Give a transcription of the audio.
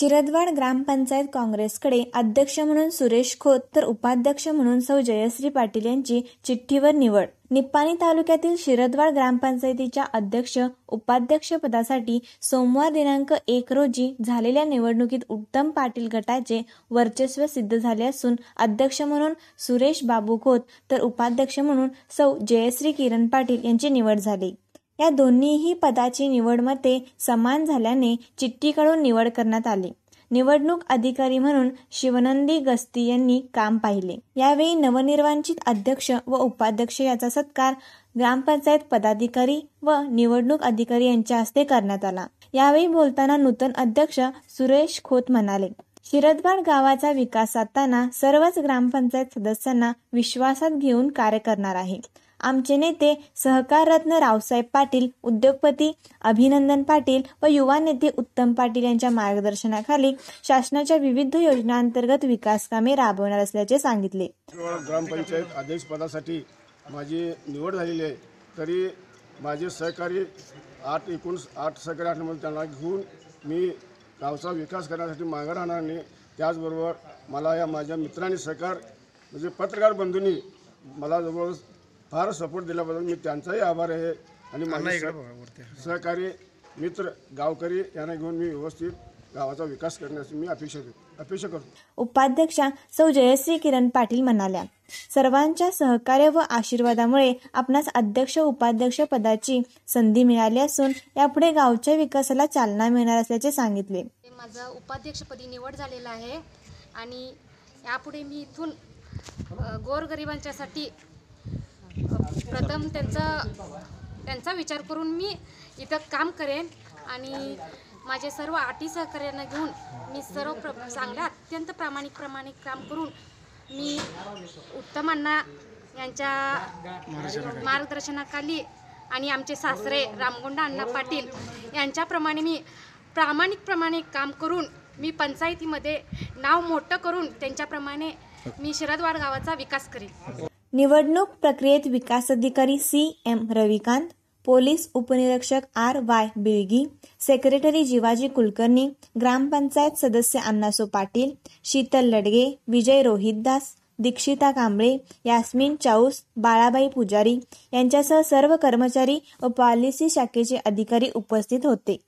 शिरदवाड ग्रामपंचायत काँग्रेसकडे अध्यक्ष म्हणून सुरेश खोत तर उपाध्यक्ष म्हणून सौ जयश्री पाटील यांची चिठ्ठीवर निवड निप्पाणी तालुक्यातील शिरदवाड ग्रामपंचायतीच्या अध्यक्ष उपाध्यक्ष पदासाठी सोमवार दिनांक एक रोजी झालेल्या निवडणुकीत उत्तम पाटील गटाचे वर्चस्व सिद्ध झाले असून अध्यक्ष म्हणून सुरेश बाबू खोत तर उपाध्यक्ष म्हणून सौ जयश्री किरण पाटील यांची निवड झाली या दोन्हीही पदाची मते समान झाल्याने चिठ्ठीकडून निवड करण्यात आली निवडणूक अधिकारी म्हणून शिवनंदी गस्ती यांनी काम पाहिले यावेळी नवनिर्वाचित अध्यक्ष व उपाध्यक्ष याचा सत्कार ग्रामपंचायत पदाधिकारी व निवडणूक अधिकारी यांच्या हस्ते करण्यात आला यावेळी बोलताना नूतन अध्यक्ष सुरेश खोत म्हणाले शिरदबाड गावाचा विकास साधताना सर्वच ग्रामपंचायत सदस्यांना विश्वासात घेऊन कार्य करणार आहे आमचे नेते सहकाररत्न रावसाहेब पाटील उद्योगपती अभिनंदन पाटील व युवा नेते उत्तम पाटील यांच्या मार्गदर्शनाखाली शासनाच्या विविध योजनांतर्गत विकास कामे राबवणार असल्याचे सांगितले ग्रामपंचायत अध्यक्ष पदासाठी माझी निवड झालेली आहे तरी माझे सहकारी आठ एकूण आठ सहकारी आठ त्यांना घेऊन मी गावचा विकास करण्यासाठी मागं राहणार नाही त्याचबरोबर मला या माझ्या मित्रांनी सहकार म्हणजे पत्रकार बंधूंनी मला जवळ फार सपोर्ट दिल्याबद्दल मी त्यांचाही आभार आहे आणि माझे सहकारी मित्र गावकरी यांना घेऊन मी व्यवस्थित गावाचा विकास करण्याची मी अपेक्षा अपेक्षा करतो उपाध्यक्षा सौ जयश्री किरण पाटील म्हणाल्या सर्वांच्या सहकार्य व आशीर्वादामुळे आपणास अध्यक्ष उपाध्यक्ष पदाची संधी मिळाली असून यापुढे गावच्या विकासाला चालना मिळणार असल्याचे सांगितले माझं उपाध्यक्षपदी निवड झालेलं आहे आणि यापुढे मी इथून गोरगरिबांच्यासाठी प्रथम त्यांचा त्यांचा विचार करून मी इथं काम करेन आणि माझे सर्व आटी सहकार्यांना घेऊन मी सर्व प्र चांगल्या अत्यंत प्रामाणिक काम करून मी उत्तम अण्णा यांच्या मार्गदर्शनाखाली आणि आमचे सासरे रामगुंडा अण्णा पाटील यांच्याप्रमाणे मी प्रामाणिकप्रमाणे काम करून मी पंचायतीमध्ये नाव मोठं करून त्यांच्याप्रमाणे मी शरदवाड गावाचा विकास करेन निवडणूक प्रक्रियेत विकास अधिकारी सी एम रविकांत पोलीस उपनिरीक्षक R Y Bilgi secretary Jivaji Kulkarni ग्रामपंचायत सदस्य अण्णासो पाटील शीतल लडगे विजय रोहितदास दीक्षिता कांबळे यास्मिन चाऊस बाळाबाई पुजारी यांच्यासह सर्व कर्मचारी व पॉलिसी शाखेचे अधिकारी उपस्थित होते